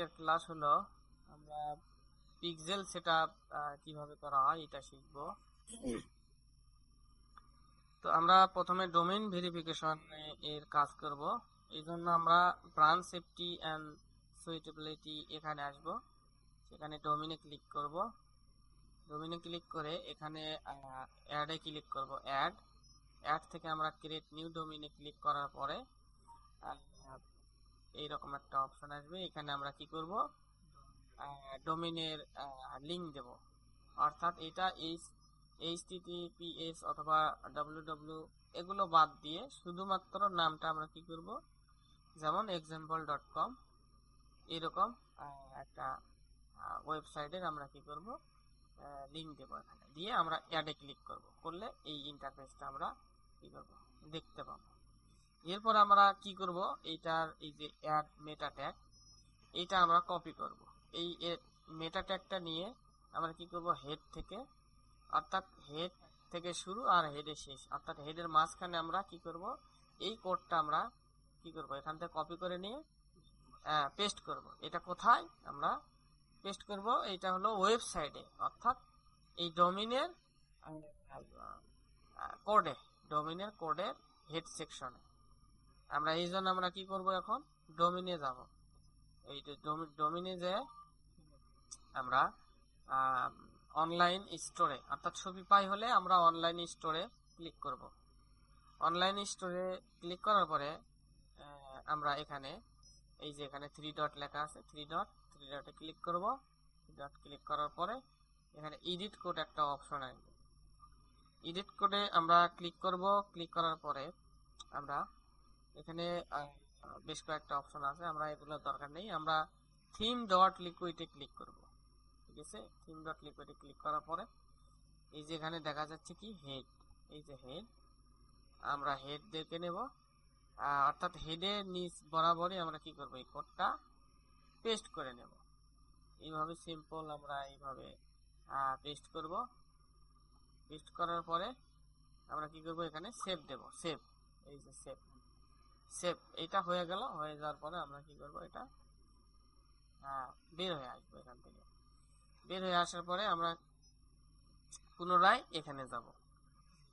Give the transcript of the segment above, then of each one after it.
আজকের ক্লাস হলো আমরা পিক্সেল সেটআপ কিভাবে করা হয় এটা শিখব তো আমরা প্রথমে ডোমেইন ভেরিফিকেশন এর কাজ করব এই জন্য আমরা ব্রাঞ্চ সেফটি অ্যান্ড সুইটেবিলিটি এখানে আসব সেখানে ডোমিনে ক্লিক করব ডোমিনে ক্লিক করে এখানে অ্যাডে ক্লিক করব অ্যাড অ্যাড থেকে আমরা ক্রিয়েট নিউ ডোমিনে ক্লিক করার পরে এইরকম একটা অপশন আসবে এখানে আমরা কি করব ডোমিনের লিঙ্ক দেব অর্থাৎ এটা এইচ এইচটিটিপিএস অথবা ডাব্লিউডাব্লিউ এগুলো বাদ দিয়ে শুধুমাত্র নামটা আমরা কি করব যেমন এক্সাম্পল ডট কম এরকম একটা ওয়েবসাইটের আমরা কি করব লিঙ্ক দেবো এখানে দিয়ে আমরা অ্যাডে ক্লিক করব করলে এই ইন্টারফেসটা আমরা কি করব দেখতে পাবো এরপর আমরা কি করব এইটার এই যে অ্যাড মেটা ট্যাগ এইটা আমরা কপি করব এই মেটা ট্যাগটা নিয়ে আমরা কি করব হেড থেকে অর্থাৎ হেড থেকে শুরু আর হেডের শেষ অর্থাৎ হেডের মাঝখানে আমরা কি করব এই কোডটা আমরা কি করব এখান থেকে কপি করে নিয়ে পেস্ট করব এটা কোথায় আমরা পেস্ট করব এটা হলো ওয়েবসাইটে অর্থাৎ এই ডোমিনের কোডে ডোমিনের কোডের হেড সেকশনে আমরা এই জন্য আমরা কি করব এখন ডোমিনে যাব এই ডোমিনে যে আমরা অনলাইন স্টোরে অর্থাৎ ছবি পাই হলে আমরা অনলাইন স্টোরে ক্লিক করব অনলাইন স্টোরে ক্লিক করার পরে আমরা এখানে এই যে এখানে থ্রি ডট লেখা আছে থ্রি ডট থ্রি ডটে ক্লিক করব থ্রি ডট ক্লিক করার পরে এখানে এডিট কোড একটা অপশন আসবে এডিট কোডে আমরা ক্লিক করব ক্লিক করার পরে আমরা এখানে বেশ কয়েকটা অপশন আছে আমরা এগুলোর দরকার নেই আমরা থিম ডট লিকুইডে ক্লিক করব ঠিক আছে থিম ডট লিকুইডে ক্লিক করার পরে এই যে এখানে দেখা যাচ্ছে কি হেড এই যে হেড আমরা হেড দেখে নেব অর্থাৎ হেডের নিচ বরাবরই আমরা কি করব এই কোডটা পেস্ট করে নেব এইভাবে সিম্পল আমরা এইভাবে পেস্ট করব পেস্ট করার পরে আমরা কি করব এখানে সেভ দেব সেভ এই যে সেভ সেভ এটা হয়ে গেল হয়ে যাওয়ার পরে আমরা কি করব এটা বের হয়ে আসবো এখান থেকে বের হয়ে আসার পরে আমরা পুনরায় এখানে যাব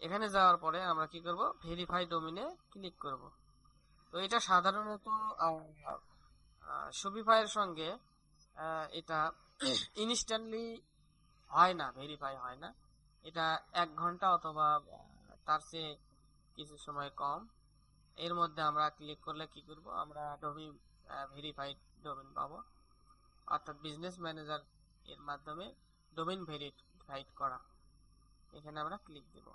এখানে যাওয়ার পরে আমরা কি করব ভেরিফাই ডোমিনে ক্লিক করব তো এটা সাধারণত শপিফাইয়ের সঙ্গে এটা ইনস্ট্যান্টলি হয় না ভেরিফাই হয় না এটা এক ঘন্টা অথবা তার চেয়ে কিছু সময় কম এর মধ্যে আমরা ক্লিক করলে কি করব আমরা ডোমি ভেরিফাইড ডোমেন পাব অর্থাৎ বিজনেস ম্যানেজার এর মাধ্যমে ডোমিন ভেরিফাইড করা এখানে আমরা ক্লিক দেব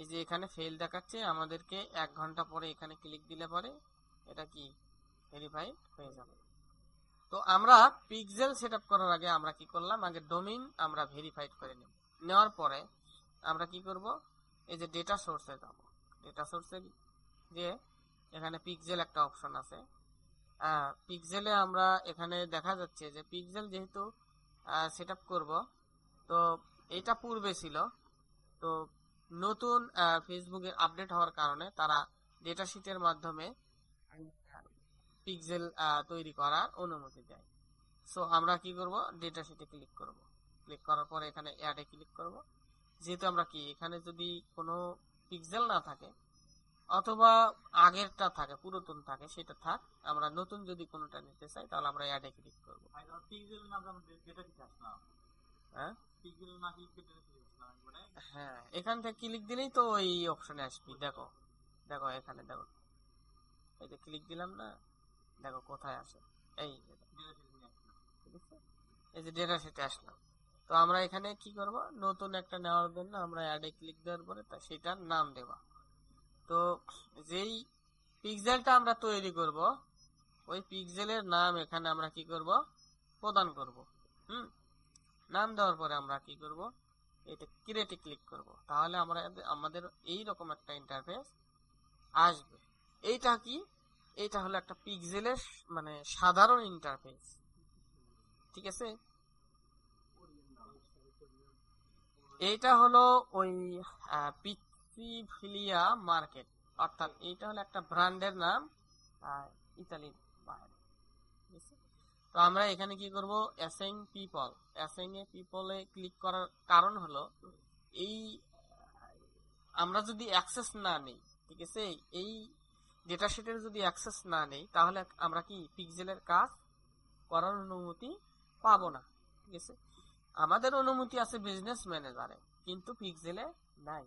এই যে এখানে ফেল দেখাচ্ছে আমাদেরকে এক ঘন্টা পরে এখানে ক্লিক দিলে পরে এটা কি ভেরিফাইড হয়ে যাবে তো আমরা পিক্সেল সেট করার আগে আমরা কি করলাম আগে ডোমিন আমরা ভেরিফাইড করে নিব নেওয়ার পরে আমরা কি করব এই যে ডেটা সোর্সে যাব ডেটা সোর্সে যে এখানে পিকজেল একটা অপশন আছে পিকজেলে আমরা এখানে দেখা যাচ্ছে যে পিকজেল যেহেতু সেট আপ করবো তো এটা পূর্বে ছিল তো নতুন ফেসবুকের আপডেট হওয়ার কারণে তারা ডেটা শিটের মাধ্যমে পিক্সেল তৈরি করার অনুমতি দেয় সো আমরা কি করব ডেটা শিটে ক্লিক করব ক্লিক করার পরে এখানে অ্যাডে ক্লিক করব যেহেতু আমরা কি এখানে যদি কোনো পিক্সেল না থাকে অথবা আগেরটা থাকে পুরাতন থাকে সেটা থাক আমরা নতুন যদি কোনোটা নিতে চাই তাহলে আমরা অ্যাডে ক্লিক করবো হ্যাঁ? হ্যাঁ এখান থেকে ক্লিক দিলেই তো ওই অপশনে আসবি দেখো দেখো এখানে দেখো এই যে ক্লিক দিলাম না দেখো কোথায় আসে এই এই যে ডেটা সেটে আসলাম তো আমরা এখানে কি করব নতুন একটা নেওয়ার জন্য আমরা অ্যাডে ক্লিক দেওয়ার পরে তা সেটার নাম দেব তো যেই পিক্সেলটা আমরা তৈরি করব ওই পিক্সেলের নাম এখানে আমরা কি করব প্রদান করব হুম নাম দেওয়ার পরে আমরা কি করব এটা ক্রিয়েটে ক্লিক করব তাহলে আমরা আমাদের এই রকম একটা ইন্টারফেস আসবে এইটা কি এটা হলো একটা পিক্সেলের মানে সাধারণ ইন্টারফেস ঠিক আছে এইটা হলো ওই পিচিভিলিয়া মার্কেট অর্থাৎ এইটা হলো একটা ব্র্যান্ডের নাম ইতালির বাইরে তো আমরা এখানে কি করব অ্যাসেং পিপল অ্যাসেং এ পিপলে ক্লিক করার কারণ হলো এই আমরা যদি অ্যাক্সেস না নেই ঠিক আছে এই ডেটা শিটের যদি অ্যাক্সেস না নেই তাহলে আমরা কি পিক্সেলের কাজ করার অনুমতি পাবো না ঠিক আছে আমাদের অনুমতি আছে বিজনেস ম্যানেজারে কিন্তু পিকজেলে নাই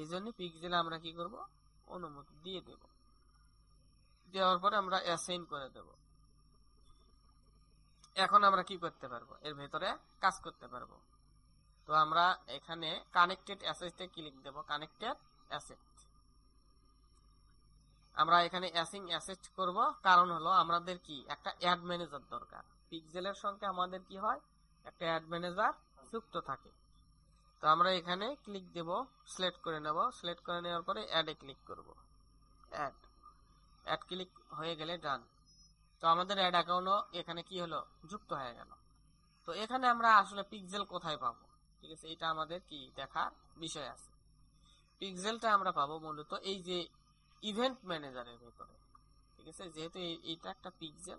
এই জন্য পিকজেলে আমরা কি করব অনুমতি দিয়ে দেব দেওয়ার পরে আমরা অ্যাসাইন করে দেব এখন আমরা কি করতে পারবো এর ভেতরে কাজ করতে পারবো তো আমরা এখানে কানেক্টেড অ্যাসেটে ক্লিক দেব কানেক্টেড অ্যাসেট আমরা এখানে অ্যাসিং অ্যাসেট করব কারণ হলো আমাদের কি একটা অ্যাড ম্যানেজার দরকার পিকজেলের সঙ্গে আমাদের কি হয় একটা অ্যাড ম্যানেজার যুক্ত থাকে তো আমরা এখানে ক্লিক দেব সিলেক্ট করে নেব সিলেক্ট করে নেওয়ার পরে অ্যাডে ক্লিক করব অ্যাড অ্যাড ক্লিক হয়ে গেলে ডান তো আমাদের অ্যাড অ্যাকাউন্টও এখানে কি হলো যুক্ত হয়ে গেল তো এখানে আমরা আসলে পিক্সেল কোথায় পাবো ঠিক আছে এটা আমাদের কি দেখার বিষয় আছে পিক্সেলটা আমরা পাবো মূলত এই যে ইভেন্ট ম্যানেজারের ভেতরে ঠিক আছে যেহেতু এইটা একটা পিক্সেল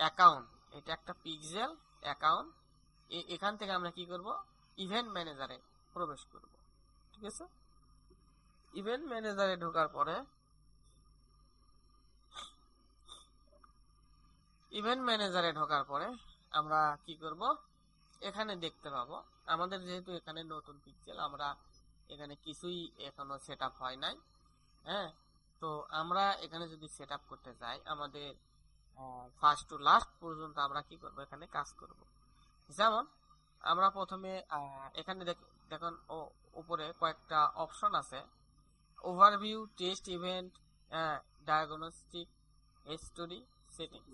অ্যাকাউন্ট এটা একটা পিক্সেল অ্যাকাউন্ট এখান থেকে আমরা কি করব ইভেন্ট ম্যানেজারে প্রবেশ করব ঠিক আছে ইভেন্ট ম্যানেজারে ঢোকার পরে ইভেন্ট ম্যানেজারে ঢোকার পরে আমরা কি করব এখানে দেখতে পাবো আমাদের যেহেতু এখানে নতুন পিক্সেল আমরা এখানে কিছুই এখনো সেট হয় নাই হ্যাঁ তো আমরা এখানে যদি সেট করতে যাই আমাদের ফার্স্ট টু লাস্ট পর্যন্ত আমরা কি করব এখানে কাজ করব যেমন আমরা প্রথমে এখানে দেখুন উপরে কয়েকটা অপশন আছে overview test event diagnostic history settings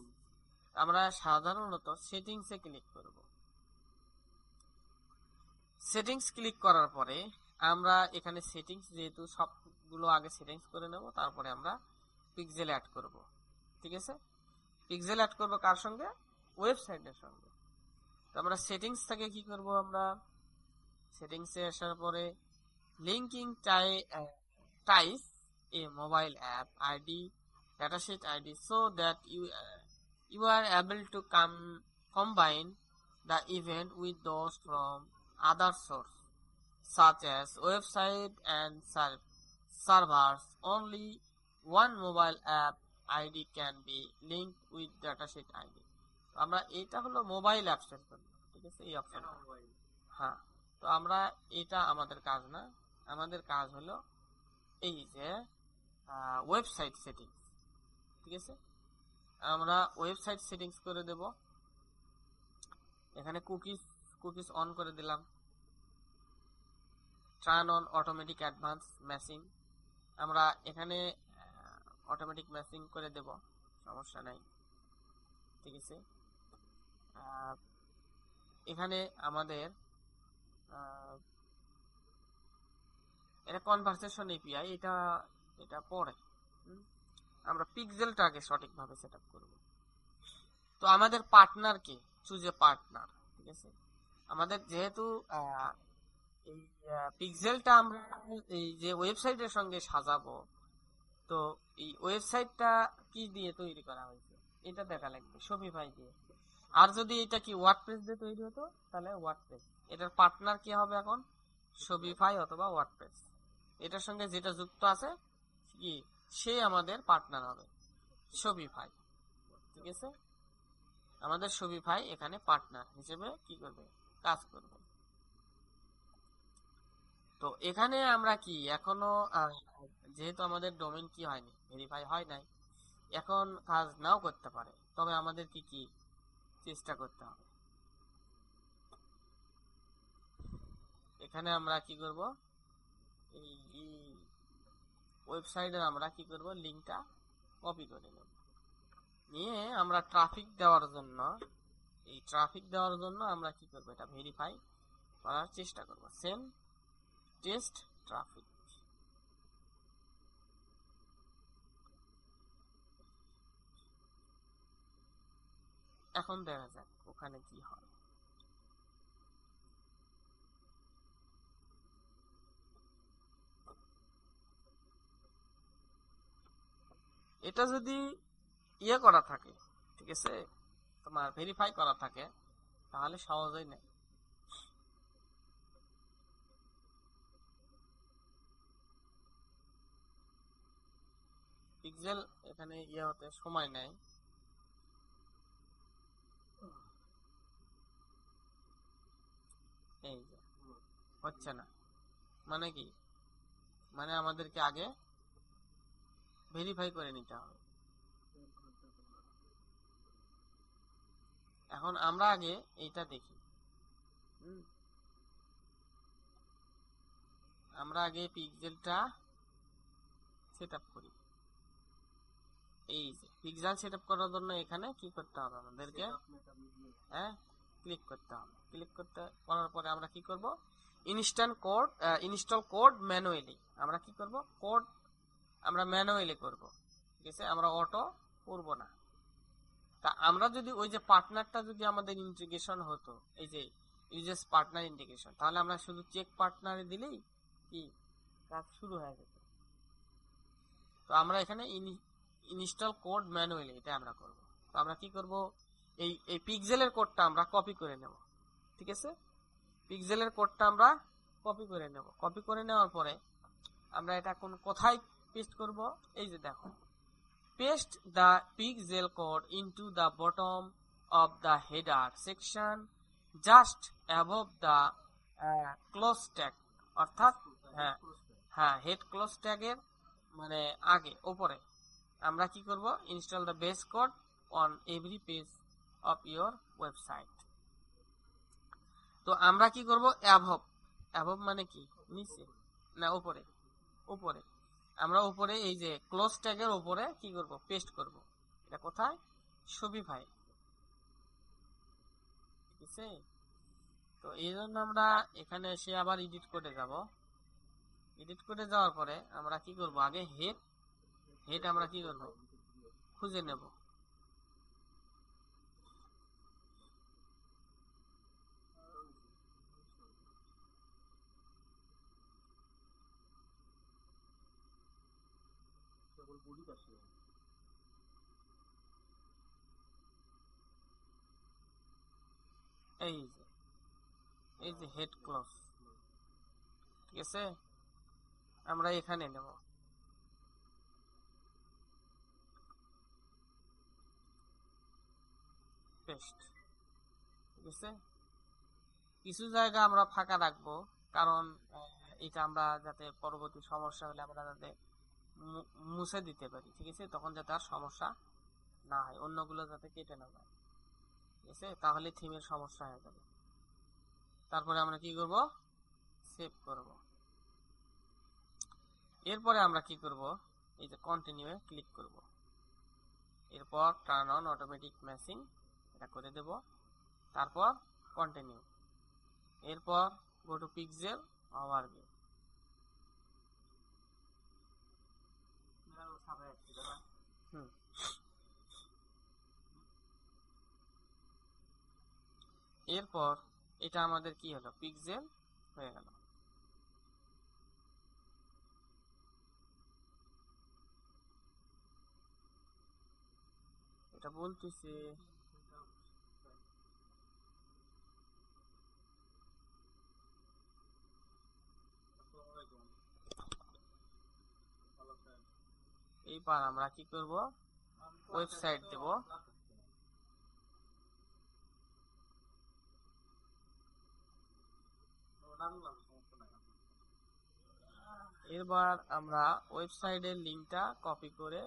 আমরা সাধারণত সেটিংসে ক্লিক করব সেটিংস ক্লিক করার পরে আমরা এখানে সেটিংস যেহেতু সবগুলো আগে সেটিংস করে নেব তারপরে আমরা পিক্সেল অ্যাড করব ঠিক আছে পিক্সেল অ্যাড করব কার সঙ্গে ওয়েবসাইটের সঙ্গে আমরা সেটিংস থেকে কি করব আমরা সেটিংসে আসার পরে linking tie ties a mobile app ID dataset ID so that you you are able to come combine the event with those from other sources such as website and servers. Only one mobile app ID can be linked with dataset ID. আমরা এটা হলো mobile এর জন্য ঠিক আছে এই option হ্যাঁ তো আমরা এটা আমাদের কাজ না আমাদের কাজ হলো এই যে ওয়েবসাইট সেটিংস ঠিক আছে আমরা ওয়েবসাইট সেটিংস করে দেব এখানে কুকিজ কুকিজ অন করে দিলাম turn on automatic advance matching আমরা এখানে অটোমেটিক ম্যাচিং করে দেব সমস্যা নাই ঠিক আছে এখানে আমাদের এটা কনভারসেশন এপিআই এটা এটা পরে আমরা পিক্সেলটাকে সঠিকভাবে সেট আপ করব তো আমাদের পার্টনারকে চুজ এ পার্টনার ঠিক আছে আমাদের যেহেতু এই পিক্সেলটা আমরা এই যে ওয়েবসাইটের সঙ্গে সাজাবো তো এই ওয়েবসাইটটা কি দিয়ে তৈরি করা হয়েছে এটা দেখা লাগবে শপিফাই দিয়ে আর যদি এটা কি ওয়ার্ডপ্রেস দিয়ে তৈরি হতো তাহলে ওয়ার্ডপ্রেস এটার পার্টনার কি হবে এখন শপিফাই অথবা ওয়ার্ডপ্রেস এটার সঙ্গে যেটা যুক্ত আছে কি সে আমাদের পার্টনার হবে শপিফাই ঠিক আছে আমাদের শপিফাই এখানে পার্টনার হিসেবে কি করবে কাজ করবে তো এখানে আমরা কি এখনো যেহেতু আমাদের ডোমেন কি হয়নি ভেরিফাই হয় নাই এখন কাজ নাও করতে পারে তবে আমাদের কি কি চেষ্টা করতে হবে এখানে আমরা কি করব এই ওয়েবসাইটের আমরা কি করব লিঙ্কটা কপি করে নেব নিয়ে আমরা ট্রাফিক দেওয়ার জন্য এই ট্রাফিক দেওয়ার জন্য আমরা কি করব এটা ভেরিফাই করার চেষ্টা করব সেম টেস্ট ট্রাফিক এখন দেখা যাক ওখানে কি হয় এটা যদি ইয়ে করা থাকে ঠিক আছে তোমার ভেরিফাই করা থাকে তাহলে সহজেই নেই পিক্সেল এখানে ইয়ে হতে সময় নেয় এই যে হচ্ছে না মানে কি মানে আমাদেরকে আগে ভেরিফাই করে নিতে হবে এখন আমরা আগে এইটা দেখি আমরা আগে পিক্সেলটা সেট আপ করি এই যে পিক্সেল সেট আপ করার জন্য এখানে কি করতে হবে আমাদেরকে হ্যাঁ ক্লিক করতে হবে ক্লিক করতে করার পরে আমরা কি করব instant code install code manually আমরা কি করব কোড আমরা ম্যানুয়ালি করব ঠিক আছে আমরা অটো করব না তা আমরা যদি ওই যে পার্টনারটা যদি আমাদের ইন্টিগ্রেশন হতো এই যে ইউজেস পার্টনার ইন্টিগ্রেশন তাহলে আমরা শুধু চেক পার্টনারে দিলেই কি কাজ শুরু হয়ে যেত তো আমরা এখানে ইনস্টল কোড ম্যানুয়ালি এটা আমরা করব তো আমরা কি করব এই এই পিক্সেলের কোডটা আমরা কপি করে নেব ঠিক আছে পিক্সেলের কোডটা আমরা কপি করে নেব কপি করে নেওয়ার পরে আমরা এটা কোন কোথায় পেস্ট করব এই যে দেখো paste the pixel code into the bottom of the header section just above the close tag অর্থাৎ হ্যাঁ হ্যাঁ হেড ক্লোজ ট্যাগের মানে আগে ওপরে আমরা কি করব install the base code on every page of your website তো আমরা কি করব অ্যাভব অ্যাভব মানে কি নিচে না উপরে উপরে আমরা উপরে এই যে ক্লোজ ট্যাগের উপরে কি করব পেস্ট করব এটা কোথায় ছবি ঠিক আছে তো এই জন্য আমরা এখানে এসে আবার এডিট করে যাব এডিট করে যাওয়ার পরে আমরা কি করব আগে হেড হেড আমরা কি করব খুঁজে নেব এই যে এই যে হেড ক্লস ঠিক আছে আমরা এখানে নেব পেস্ট ঠিক আছে কিছু জায়গা আমরা ফাঁকা রাখবো কারণ এটা আমরা যাতে পরবর্তী সমস্যা হলে আমরা যাতে মুছে দিতে পারি ঠিক আছে তখন যাতে আর সমস্যা না হয় অন্যগুলো যাতে কেটে না যায় ঠিক আছে তাহলে থিমের সমস্যা হয়ে যাবে তারপরে আমরা কি করব সেভ করব এরপরে আমরা কি করব এই যে কন্টিনিউ এ ক্লিক করব এরপর টার্ন অন অটোমেটিক ম্যাচিং এটা করে দেব তারপর কন্টিনিউ এরপর গো টু পিক্সেল আওয়ার এরপর এটা আমাদের কি হলো পিক্সেল হয়ে গেল এটা বলতেছে এইবার আমরা কি করব ওয়েবসাইট দেব এরবার আমরা ওয়েবসাইটের লিংকটা কপি করে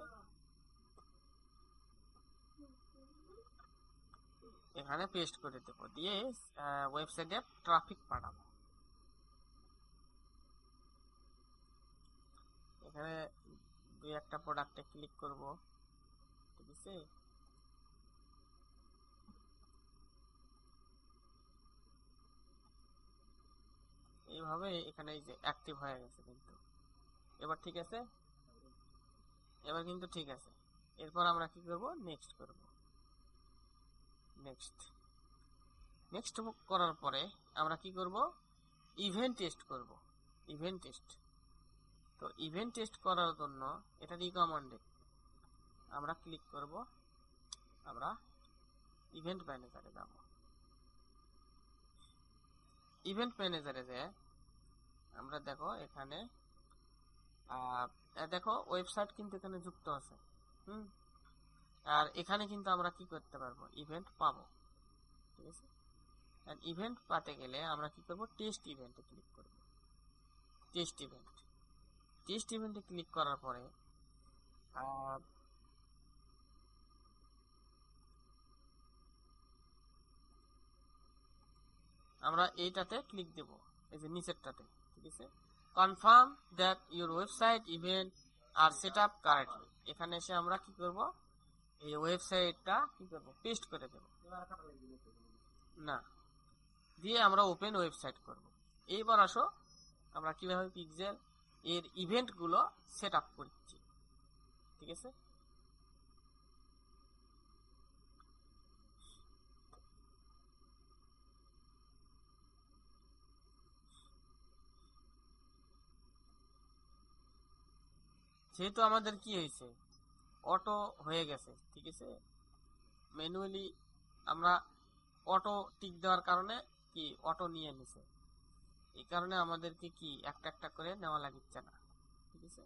এখানে পেস্ট করে দেব দিয়ে ওয়েবসাইটে ট্রাফিক পাঠাবো এখানে দুই একটা প্রোডাক্টে ক্লিক করব ঠিক আছে এইভাবে এখানে এই যে অ্যাক্টিভ হয়ে গেছে কিন্তু এবার ঠিক আছে এবার কিন্তু ঠিক আছে এরপর আমরা কি করব নেক্সট করব নেক্সট নেক্সট করার পরে আমরা কি করব ইভেন্ট টেস্ট করব ইভেন্ট টেস্ট তো ইভেন্ট টেস্ট করার জন্য এটা রিকমান্ডেড আমরা ক্লিক করব আমরা ইভেন্ট ম্যানেজারে যাব ইভেন্ট ম্যানেজারে যে আমরা দেখো এখানে দেখো ওয়েবসাইট কিন্তু এখানে যুক্ত আছে হুম আর এখানে কিন্তু আমরা কি করতে পারবো ইভেন্ট পাবো ঠিক আছে ইভেন্ট পাতে গেলে আমরা কি করবো টেস্ট ইভেন্টে ক্লিক করব টেস্ট ইভেন্ট টেস্ট ইভেন্টে ক্লিক করার পরে আমরা এইটাতে ক্লিক দেব এই যে নিচেরটাতে ঠিক আছে confirm that your website event are set up correctly এখানে এসে আমরা কি করব এই ওয়েবসাইটটা কি করব পেস্ট করে দেব না দিয়ে আমরা ওপেন ওয়েবসাইট করব এইবার আসো আমরা কিভাবে পিক্সেল এর ইভেন্টগুলো সেট আপ করছি ঠিক আছে যেহেতু আমাদের কি হয়েছে অটো হয়ে গেছে ঠিক আছে ম্যানুয়ালি আমরা অটো টিক দেওয়ার কারণে কি অটো নিয়ে নিছে এই কারণে আমাদেরকে কি একটা একটা করে নেওয়া লাগছে না ঠিক আছে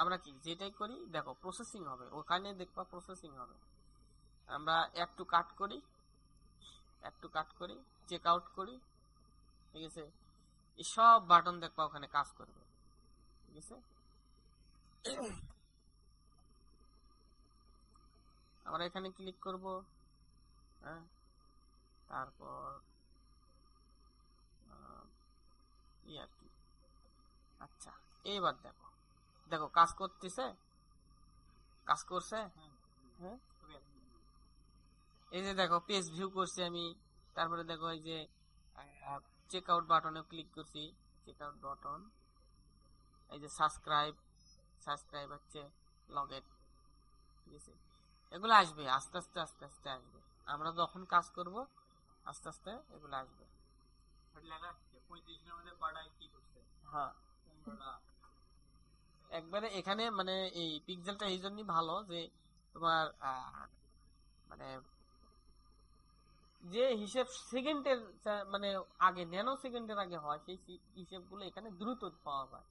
আমরা কি যেটাই করি দেখো প্রসেসিং হবে ওখানে দেখবা প্রসেসিং হবে আমরা একটু কাট করি একটু কাট করি চেক আউট করি ঠিক আছে এই সব বাটন দেখবা ওখানে কাজ করবে ঠিক আছে আমরা এখানে ক্লিক করব হ্যাঁ তারপর এই আর কি আচ্ছা এইবার দেখো দেখো কাজ করতেছে কাজ করছে হ্যাঁ? এই যে দেখো পেজ ভিউ করছি আমি তারপরে দেখো এই যে চেক আউট বাটনে ক্লিক করছি চেক আউট বাটন এই যে সাবস্ক্রাইব সাবস্ক্রাইব হচ্ছে লগেট ঠিক আছে এগুলো আসবে আস্তে আস্তে আস্তে আস্তে আসবে আমরা যখন কাজ করব আস্তে আস্তে এগুলো আসবে হ্যাঁ। একবারে এখানে মানে এই পিক্সেলটা এই জন্যই ভালো যে তোমার মানে যে হিসেব সেকেন্ডের মানে আগে ন্যানো সেকেন্ডের আগে হয় সেই হিসেবগুলো এখানে দ্রুত পাওয়া যায়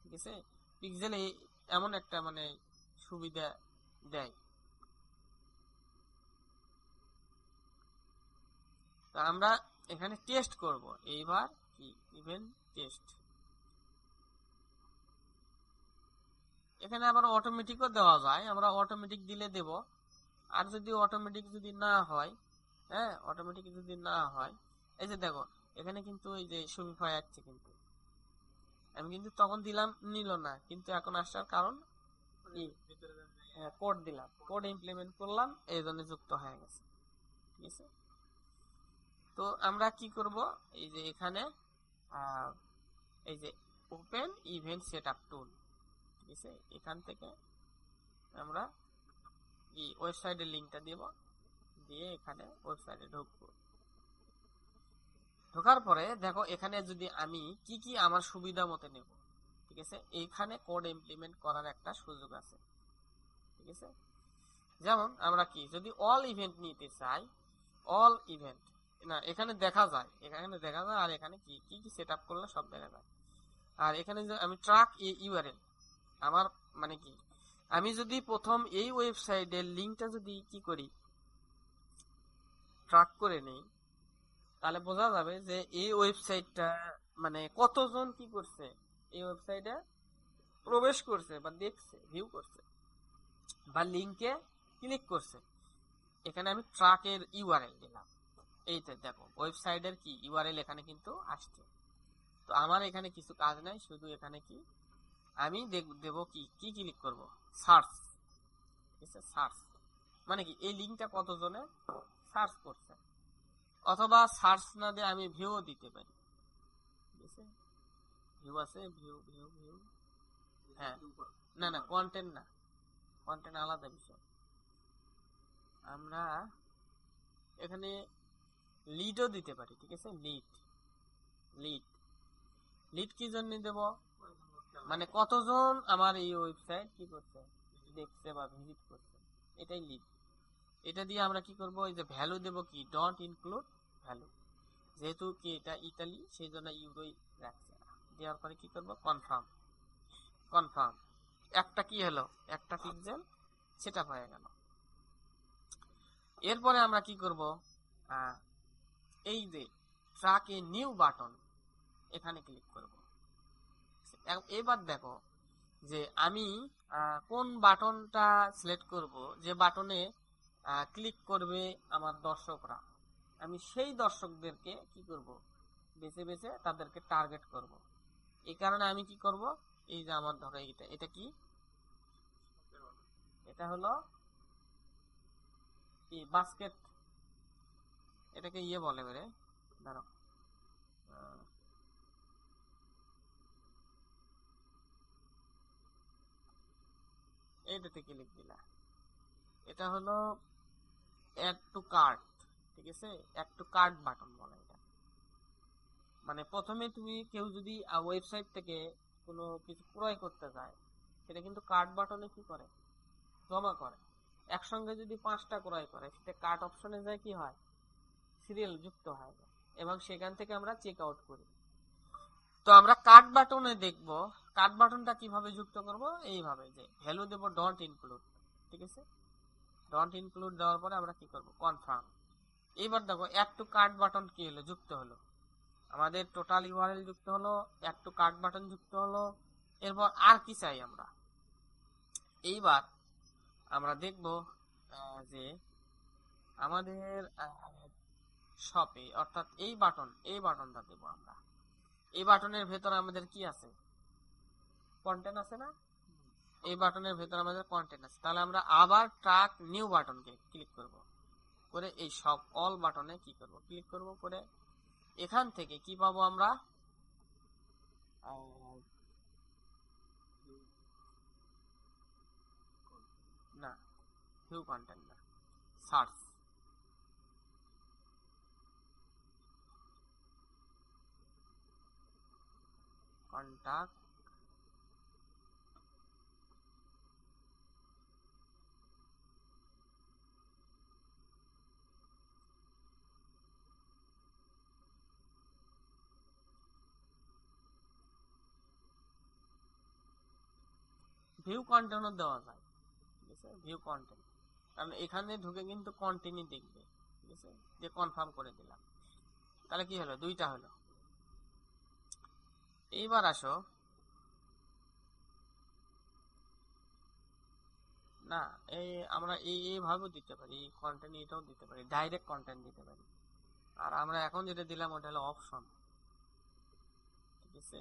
ঠিক আছে পিক্সেল এমন একটা মানে সুবিধা দেয় তা আমরা এখানে টেস্ট করব এইবার কি ইভেন টেস্ট এখানে আবার অটোমেটিকও দেওয়া যায় আমরা অটোমেটিক দিলে দেব আর যদি অটোমেটিক যদি না হয় হ্যাঁ অটোমেটিক যদি না হয় এই যে দেখো এখানে কিন্তু এই যে সুবিফাই আসছে কিন্তু আমি কিন্তু তখন দিলাম নিল না কিন্তু এখন আসার কারণ কোড হ্যাঁ, দিলাম কোড ইমপ্লিমেন্ট করলাম এই জন্য যুক্ত হয়ে গেছে ঠিক আছে তো আমরা কি করব এই যে এখানে এই যে open event set up tool ঠিক আছে এখান থেকে আমরা এই ওয়েবসাইটের লিঙ্কটা দেব দিয়ে এখানে ওয়েবসাইটে ঢুকবো ঢোকার পরে দেখো এখানে যদি আমি কি কি আমার সুবিধা মতে নেব ঠিক আছে এইখানে কোড ইমপ্লিমেন্ট করার একটা সুযোগ আছে ঠিক আছে যেমন আমরা কি যদি অল ইভেন্ট নিতে চাই অল ইভেন্ট না এখানে দেখা যায় এখানে দেখা যায় আর এখানে কি কি কি সেট আপ করলে সব দেখা যায় আর এখানে যে আমি ট্রাক এ ইউআরএল আমার মানে কি আমি যদি প্রথম এই ওয়েবসাইটের লিঙ্কটা যদি কি করি ট্রাক করে নেই তাহলে বোঝা যাবে যে এই ওয়েবসাইটটা মানে কতজন কি করছে এই ওয়েবসাইটে প্রবেশ করছে বা দেখছে ভিউ করছে বা লিঙ্কে ক্লিক করছে এখানে আমি ট্রাকের ইউআরএল দিলাম এইটা দেখো ওয়েবসাইটের কি ইউআরএল এখানে কিন্তু আসছে তো আমার এখানে কিছু কাজ নাই শুধু এখানে কি আমি দেব কি কি ক্লিক করব সার্চ ঠিক আছে সার্চ মানে কি এই লিঙ্কটা কতজনে সার্চ করছে অথবা সার্চ না দিয়ে আমি ভিউ দিতে পারি ঠিক আছে ভিউ আছে ভিউ ভিউ ভিউ হ্যাঁ না না কন্টেন্ট না কন্টেন্ট আলাদা বিষয় আমরা এখানে লিডও দিতে পারি ঠিক আছে লিড লিড লিড কি জন্য দেব মানে কতজন আমার এই ওয়েবসাইট কি করছে দেখছে বা ভিজিট করছে এটাই লিড এটা দিয়ে আমরা কি করব এই যে ভ্যালু দেব কি ডট ইনক্লুড ভ্যালু যেহেতু কি এটা ইতালি সেই জন্য ইউরোই রাখছে দেওয়ার পরে কি করব কনফার্ম কনফার্ম একটা কি হলো একটা পিক্সেল সেটা হয়ে গেল এরপরে আমরা কি করব এই যে ট্রাকে নিউ বাটন এখানে ক্লিক করব এবার দেখো যে আমি কোন বাটনটা সিলেক্ট করব যে বাটনে ক্লিক করবে আমার দর্শকরা আমি সেই দর্শকদেরকে কি করব বেছে বেছে তাদেরকে টার্গেট করব এই কারণে আমি কি করব এই যে আমার ধরো এটা এটা কি এটা হলো এই বাস্কেট এটাকে ইয়ে বলে বেরে দাঁড়াও এইটাতে ক্লিক দিলা এটা হলো অ্যাড টু কার্ট ঠিক আছে অ্যাড টু কার্ট বাটন বলে এটা মানে প্রথমে তুমি কেউ যদি ওয়েবসাইট থেকে কোনো কিছু ক্রয় করতে যায় সেটা কিন্তু কার্ট বাটনে কি করে জমা করে একসঙ্গে যদি পাঁচটা ক্রয় করে সেটা কার্ট অপশনে যায় কি হয় সিরিয়াল যুক্ত হয় না এবং সেখান থেকে আমরা চেক আউট করি তো আমরা কাট বাটনে দেখব কাট বাটনটা কিভাবে যুক্ত করব এইভাবে যে ভ্যালু দেব ডট ইনক্লুড ঠিক আছে ডট ইনক্লুড দেওয়ার পরে আমরা কি করব কনফার্ম এবার দেখো অ্যাড টু কার্ট বাটন কি হলো যুক্ত হলো আমাদের টোটাল ইউআরএল যুক্ত হলো অ্যাড টু কার্ট বাটন যুক্ত হলো এরপর আর কি চাই আমরা এইবার আমরা দেখব যে আমাদের শপে অর্থাৎ এই বাটন এই বাটনটা দেব আমরা এই বাটনের ভেতরে আমাদের কি আছে কন্টেন্ট আছে না এই বাটনের ভেতরে আমাদের কন্টেন্ট আছে তাহলে আমরা আবার ট্রাক নিউ বাটনকে ক্লিক করব করে এই সব অল বাটনে কি করব ক্লিক করব করে এখান থেকে কি পাবো আমরা না ভিউ কন্টেন্ট না সার্চ contact ভিউ কন্টেন্টও দেওয়া যায় ঠিক আছে ভিউ কন্টেন্ট কারণ এখানে ঢুকে কিন্তু কন্টেন্টই দেখবে ঠিক আছে যে কনফার্ম করে দিলাম তাহলে কি হলো দুইটা হলো এইবার আসো না এই আমরা এই এইভাবেও দিতে পারি এই কন্টেন্ট এটাও দিতে পারি ডাইরেক্ট কন্টেন্ট দিতে পারি আর আমরা এখন যেটা দিলাম ওটা হলো অপশন ঠিক আছে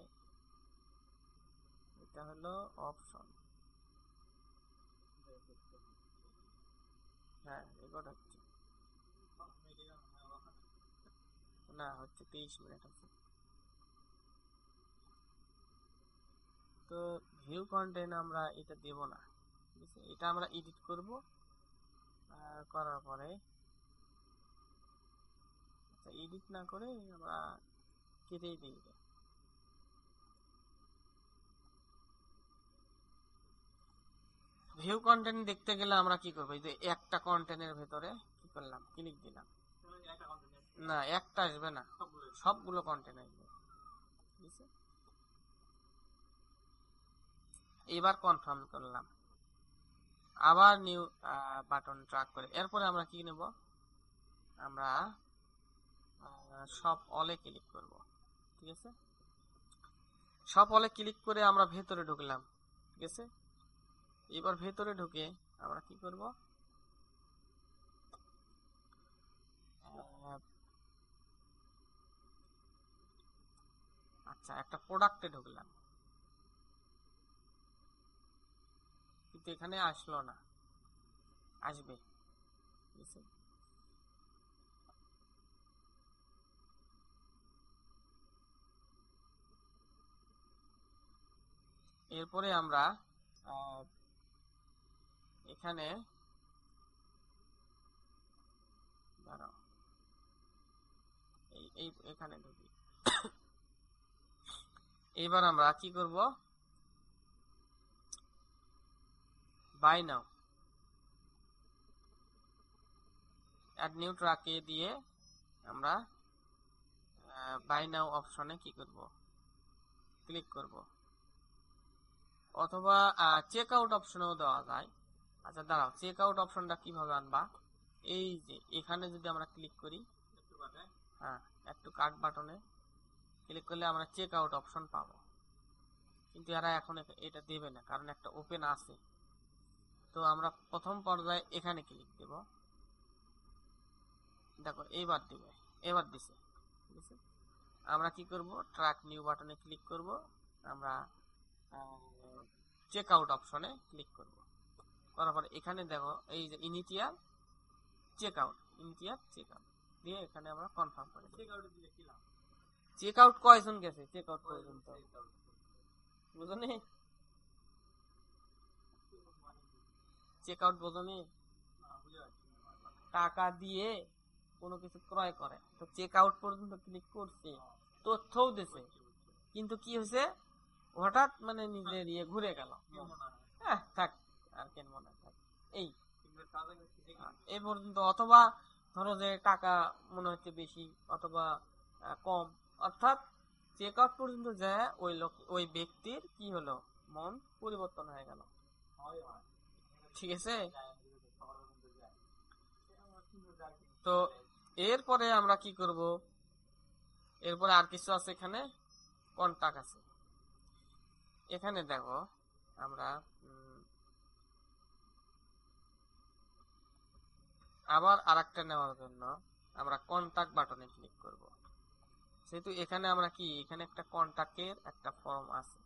এটা হলো অপশন হ্যাঁ রেকর্ড হচ্ছে না হচ্ছে তেইশ মিনিট আছে তো ভিউ কন্টেন্ট আমরা এটা দেব না ঠিক আছে এটা আমরা এডিট করব করার পরে আচ্ছা এডিট না করে আমরা কেটেই দিই ভিউ কন্টেন্ট দেখতে গেলে আমরা কি করবো এই যে একটা কন্টেন্টের ভেতরে কি করলাম ক্লিক দিলাম না একটা আসবে না সবগুলো কন্টেন্ট আসবে ঠিক আছে এবার কনফার্ম করলাম আবার নিউ বাটন ট্রাক করে এরপরে আমরা কি নেব আমরা সব অলে ক্লিক করব ঠিক আছে সব অলে ক্লিক করে আমরা ভেতরে ঢুকলাম ঠিক আছে এবার ভেতরে ঢুকে আমরা কি করব আচ্ছা একটা প্রোডাক্টে ঢুকলাম কিন্তু এখানে আসলো না আসবে এরপরে আমরা এখানে এই এখানে এইবার আমরা কি করব বাই নাও অ্যাড নিউ ট্রাকে দিয়ে আমরা বাই নাও অপশনে কি করব ক্লিক করব অথবা চেক আউট অপশনেও দেওয়া যায় আচ্ছা দাঁড়াও চেক আউট অপশনটা কিভাবে আনবা এই যে এখানে যদি আমরা ক্লিক করি হ্যাঁ একটু কাট বাটনে ক্লিক করলে আমরা চেক আউট অপশন পাবো কিন্তু এরা এখন এটা দেবে না কারণ একটা ওপেন আছে তো আমরা প্রথম পর্যায়ে এখানে ক্লিক দেব দেখো এইবার দিবে এবার দিছে ঠিক আমরা কি করব ট্রাক নিউ বাটনে ক্লিক করব আমরা চেক আউট অপশনে ক্লিক করব করার পর এখানে দেখো এই যে initial check out initial check out দিয়ে এখানে আমরা কনফার্ম করি চেক আউট দিলে কি লাভ চেক আউট কয়জন গেছে চেক আউট কয়জন বুঝলেন চেক আউট বোঝনি টাকা দিয়ে কোনো কিছু ক্রয় করে তো চেক আউট পর্যন্ত ক্লিক করছে তথ্যও দিছে কিন্তু কি হয়েছে হঠাৎ মানে নিজের ইয়ে ঘুরে গেল হ্যাঁ থাক আর কেন মনে থাক এই এই পর্যন্ত অথবা ধরো যে টাকা মনে হচ্ছে বেশি অথবা কম অর্থাৎ চেক আউট পর্যন্ত যায় ওই লোক ওই ব্যক্তির কি হলো মন পরিবর্তন হয়ে গেল ঠিক আছে তো এরপরে আমরা কি করব এরপরে আর কিছু আছে এখানে কন্টাক্ট আছে এখানে দেখো আমরা আবার আর একটা নেওয়ার জন্য আমরা কন্টাক্ট বাটনে ক্লিক করব সেহেতু এখানে আমরা কি এখানে একটা কন্টাক্টের একটা ফর্ম আছে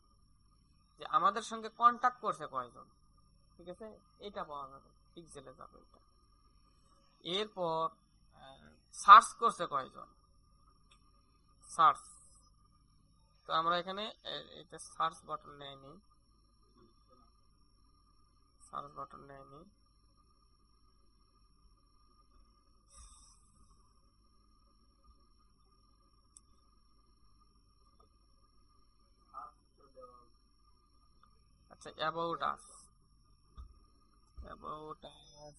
যে আমাদের সঙ্গে কন্টাক্ট করছে কয়জন ঠিক আছে এটা পাওয়া যাবে পিক্সেলে যাবে এটা এরপর সার্চ করছে কয়জন সার্চ তো আমরা এখানে এটা সার্চ বাটন নেয়নি সার্চ বাটন নেয়নি আচ্ছা about us Ammo dies.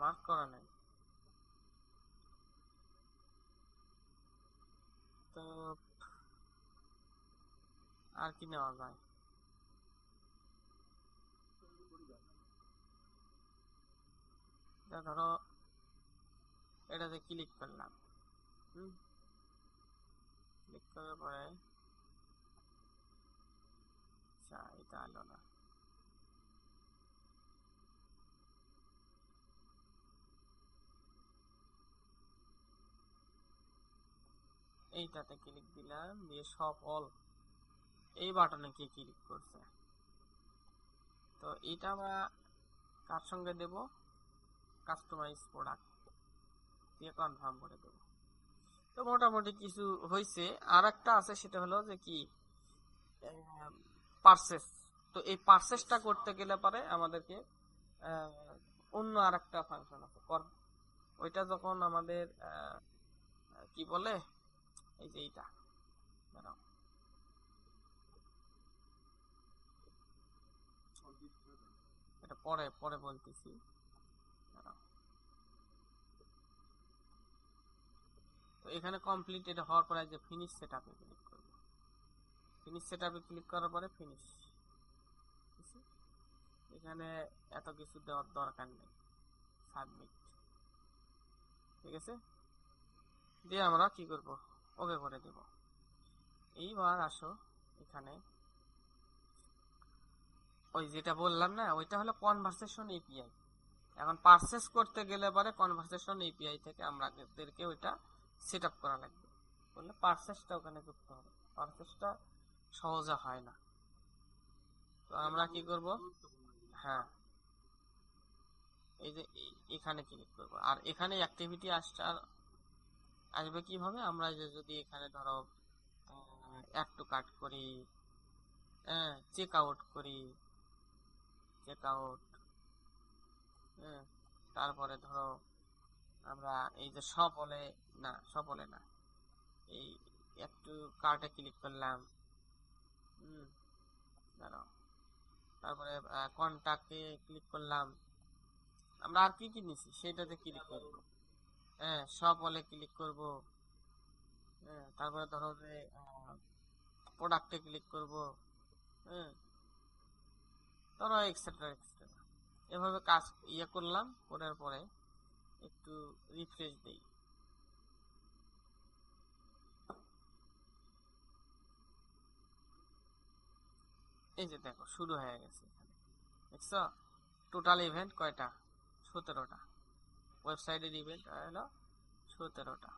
Mask করা নাই তো আর কি নেওয়া যায় ধরো এটাতে ক্লিক করলাম ক্লিক করার পরে আচ্ছা, এটা আলো না এইটাতে ক্লিক দিলাম দিয়ে সব অল এই বাটনে কে ক্লিক করছে তো এটা আমরা কার সঙ্গে দেবো কাস্টমাইজ প্রোডাক্ট দিয়ে কনফার্ম করে দেবো তো মোটামুটি কিছু হয়েছে আর একটা আছে সেটা হলো যে কি পার্সেস তো এই পার্সেসটা করতে গেলে পারে আমাদেরকে অন্য আর একটা ফাংশন আছে কর ওইটা যখন আমাদের কি বলে এই যে এইটা এটা পরে পরে বলতেছি তো এখানে কমপ্লিট এটা হওয়ার পরে যে ফিনিশ সেট আপে ক্লিক করব ফিনিশ সেট আপে ক্লিক করার পরে ফিনিশ এখানে এত কিছু দেওয়ার দরকার নেই সাবমিট ঠিক আছে দিয়ে আমরা কি করব ওকে করে দেব এইবার আসো এখানে ওই যেটা বললাম না ওইটা হলো কনভারসেশন এপিআই এখন পারচেস করতে গেলে পরে কনভারসেশন এপিআই থেকে আমাদেরকে ওইটা সেট আপ করা লাগবে বললে পারসেসটা ওখানে যুক্ত হবে পারসেসটা সহজে হয় না তো আমরা কি করব হ্যাঁ এই যে এখানে ক্লিক করব আর এখানে অ্যাক্টিভিটি আসছে আর আসবে কিভাবে আমরা যে যদি এখানে ধরো অ্যাড টু কাট করি হ্যাঁ চেক আউট করি চেক আউট হ্যাঁ তারপরে ধরো আমরা এই যে বলে না বলে না এই একটু কার্ডে ক্লিক করলাম তারপরে কন্টাক্টে ক্লিক করলাম আমরা আর কি কি নিছি সেটাতে ক্লিক করব হ্যাঁ সবলে ক্লিক করব হ্যাঁ তারপরে ধরো যে প্রোডাক্টে ক্লিক করব হ্যাঁ ধরো এক্সট্রা এক্সট্রা এভাবে কাজ ইয়ে করলাম করার পরে একটু রিফ্রেশ দেই এই যে দেখো শুরু হয়ে গেছে এখানে দেখছো টোটাল ইভেন্ট কয়টা সতেরোটা ওয়েবসাইটের ইভেন্ট হলো সতেরোটা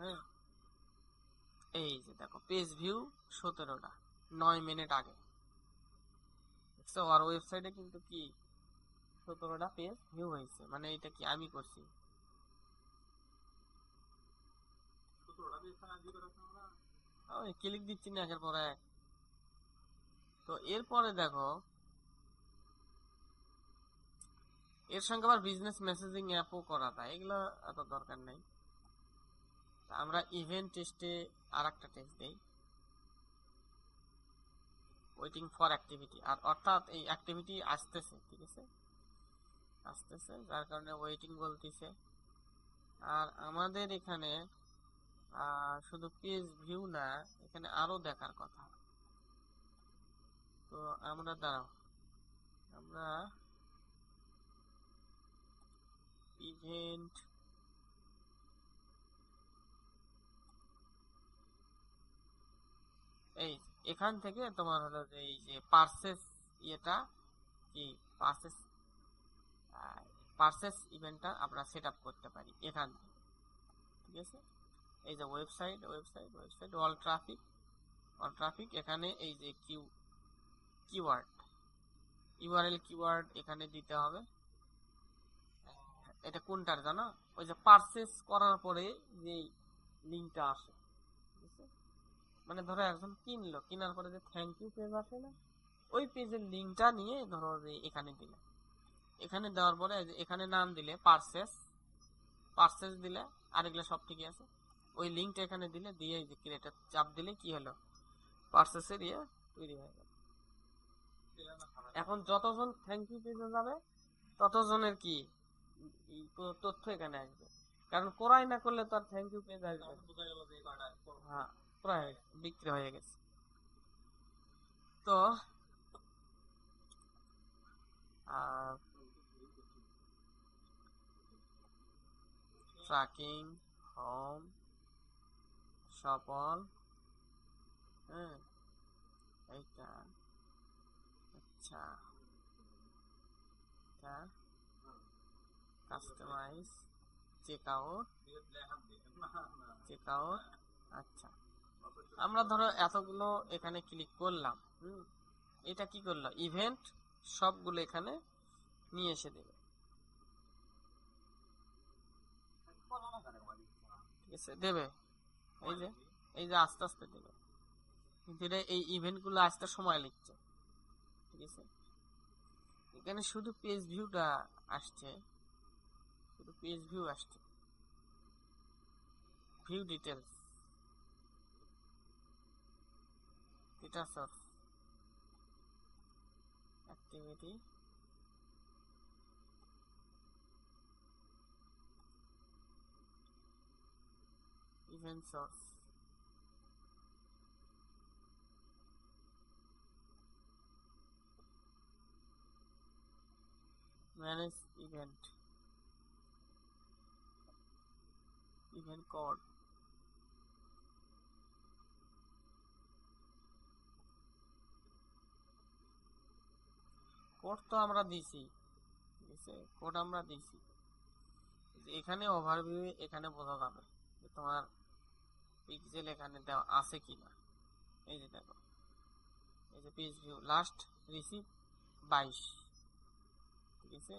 হ্যাঁ এই যে দেখো পেজ ভিউ সতেরোটা নয় মিনিট আগে দেখছো আর ওয়েবসাইটে কিন্তু কি সতেরোটা পেজ ভিউ হয়েছে মানে এটা কি আমি করছি ক্লিক দিচ্ছি না একের তো এরপরে দেখো এর সঙ্গে আবার বিজনেস মেসেজিং অ্যাপও করা যায় এগুলো এত দরকার নাই আমরা ইভেন্ট টেস্টে আর একটা টেস্ট দেই ওয়েটিং ফর অ্যাক্টিভিটি আর অর্থাৎ এই অ্যাক্টিভিটি আসতেছে ঠিক আছে আসতেছে যার কারণে ওয়েটিং বলতেছে আর আমাদের এখানে শুধু পেজ ভিউ না এখানে আরো দেখার কথা তো আমরা দাঁড়াও আমরা ইভেন্ট এই এখান থেকে তোমার হলো যে এই যে পার্সেস ইয়েটা কি পার্সেস পারচেস ইভেন্টটা আমরা সেট আপ করতে পারি এখান থেকে ঠিক আছে এই যে website website website all traffic all traffic এখানে এই যে কিউ কিওয়ার্ড ইউআরএল কিওয়ার্ড এখানে দিতে হবে এটা কোনটার জানো ওই যে পারচেস করার পরে যে লিঙ্কটা আসে মানে ধরো একজন কিনলো কেনার পরে যে থ্যাংক ইউ পেজ আসে না ওই পেজের লিঙ্কটা নিয়ে ধরো যে এখানে দিলাম এখানে দেওয়ার পরে এখানে নাম দিলে পার্সেস পার্সেস দিলে আর এগুলো সব ঠিকই আছে ওই লিঙ্কটা এখানে দিলে দিয়ে এই যে ক্রিয়েটার চাপ দিলে কি হলো পার্সেসের ইয়ে তৈরি হয়ে গেল এখন যতজন থ্যাংক ইউ পেজে যাবে ততজনের কি তথ্য এখানে আসবে কারণ ক্রয় না করলে তো আর থ্যাংক ইউ পেজ আসবে হ্যাঁ ক্রয় বিক্রি হয়ে গেছে তো আর ট্র্যাকিং হোম সফল হ্যাঁ এইটা আচ্ছা এটা customize check out check out আচ্ছা আমরা ধরো এতগুলো এখানে ক্লিক করলাম হুম এটা কি করলো ইভেন্ট সবগুলো এখানে নিয়ে এসে দেবে ঠিক আছে দেবে এই যে এই যে আস্তে আস্তে দেবে কিন্তু এটা এই ইভেন্টগুলো আসতে সময় লিখছে ঠিক আছে এখানে শুধু পেজ ভিউটা আসছে শুধু পেজ ভিউ আসছে view details data activity even sauce manage event event code code তো আমরা দিছি কোড আমরা দিছি এখানে ওভারভিউ এখানে বোঝা যাবে তোমার পিক্সেল এখানে দেওয়া আছে কিনা এই যে দেখো এই যে পেজ ভিউ লাস্ট রিসিভ বাইশ ঠিক আছে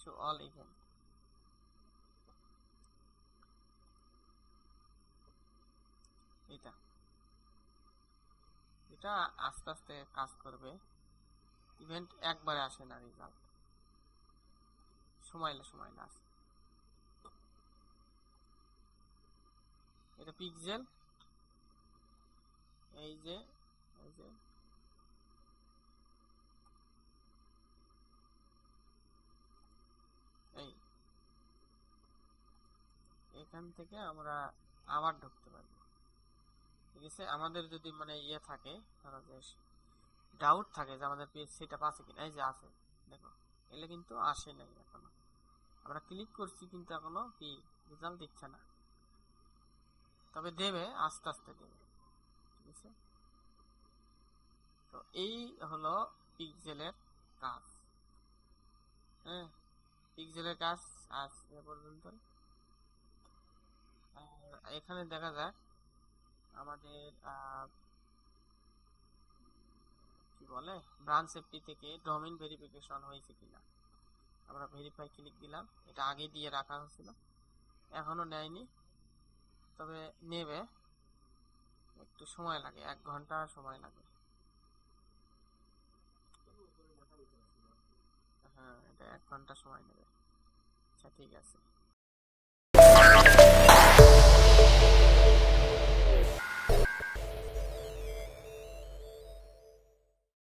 শো অল ইভেন্ট এটা এটা আস্তে আস্তে কাজ করবে ইভেন্ট একবারে আসে না রেজাল্ট সময় সময় না আসে এটা পিক্সেল এই যে এই যে এই এখান থেকে আমরা আবার ঢুকতে পারবো ঠিক আছে আমাদের যদি মানে ইয়ে থাকে ধরা যে ডাউট থাকে যে আমাদের পিএসসিটা আছে কিনা এই যে আছে দেখো এলে কিন্তু আসে নাই এখনো আমরা ক্লিক করছি কিন্তু এখনো কি রেজাল্ট দিচ্ছে না তবে দেবে আস্তে আস্তে দেবে ঠিক আছে তো এই হলো পিকজেলের কাজ হ্যাঁ পিকজেলের কাজ আজ এ পর্যন্ত এখানে দেখা যাক আমাদের কি বলে ব্রাঞ্চ সেফটি থেকে ডোমিন ভেরিফিকেশন হয়েছে কিনা আমরা ভেরিফাই ক্লিক দিলাম এটা আগে দিয়ে রাখা হয়েছিল এখনো নেয়নি তবে নেবে একটু সময় লাগে এক ঘন্টা সময় লাগে হ্যাঁ এটা এক ঘন্টা সময় নেবে আচ্ছা ঠিক আছে